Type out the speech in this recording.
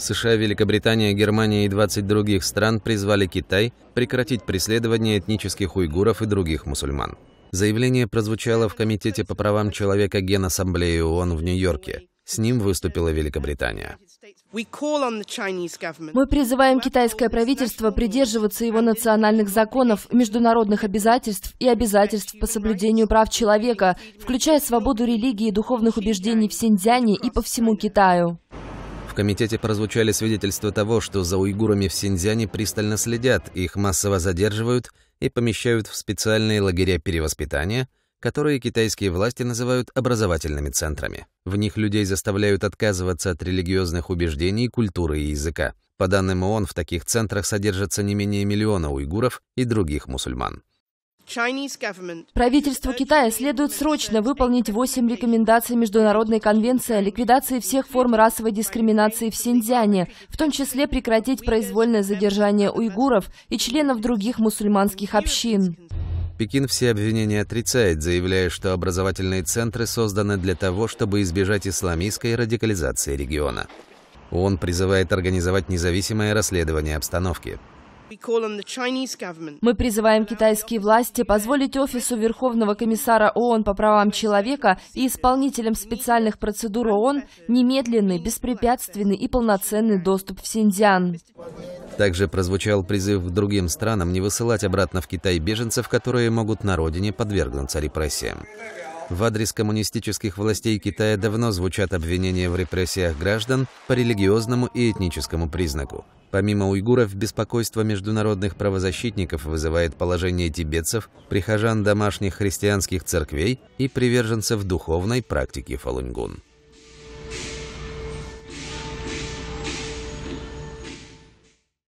США, Великобритания, Германия и 20 других стран призвали Китай прекратить преследование этнических уйгуров и других мусульман. Заявление прозвучало в Комитете по правам человека Генассамблеи ООН в Нью-Йорке. С ним выступила Великобритания. Мы призываем китайское правительство придерживаться его национальных законов, международных обязательств и обязательств по соблюдению прав человека, включая свободу религии и духовных убеждений в Синьцзяне и по всему Китаю комитете прозвучали свидетельства того, что за уйгурами в Синьцзяне пристально следят, их массово задерживают и помещают в специальные лагеря перевоспитания, которые китайские власти называют образовательными центрами. В них людей заставляют отказываться от религиозных убеждений, культуры и языка. По данным ООН, в таких центрах содержится не менее миллиона уйгуров и других мусульман. Правительству Китая следует срочно выполнить 8 рекомендаций Международной конвенции о ликвидации всех форм расовой дискриминации в Синьцзяне, в том числе прекратить произвольное задержание уйгуров и членов других мусульманских общин. Пекин все обвинения отрицает, заявляя, что образовательные центры созданы для того, чтобы избежать исламистской радикализации региона. Он призывает организовать независимое расследование обстановки. Мы призываем китайские власти позволить Офису Верховного комиссара ООН по правам человека и исполнителям специальных процедур ООН немедленный, беспрепятственный и полноценный доступ в Синьцзян. Также прозвучал призыв другим странам не высылать обратно в Китай беженцев, которые могут на родине подвергнуться репрессиям. В адрес коммунистических властей Китая давно звучат обвинения в репрессиях граждан по религиозному и этническому признаку. Помимо уйгуров, беспокойство международных правозащитников вызывает положение тибетцев, прихожан домашних христианских церквей и приверженцев духовной практики фалунгун.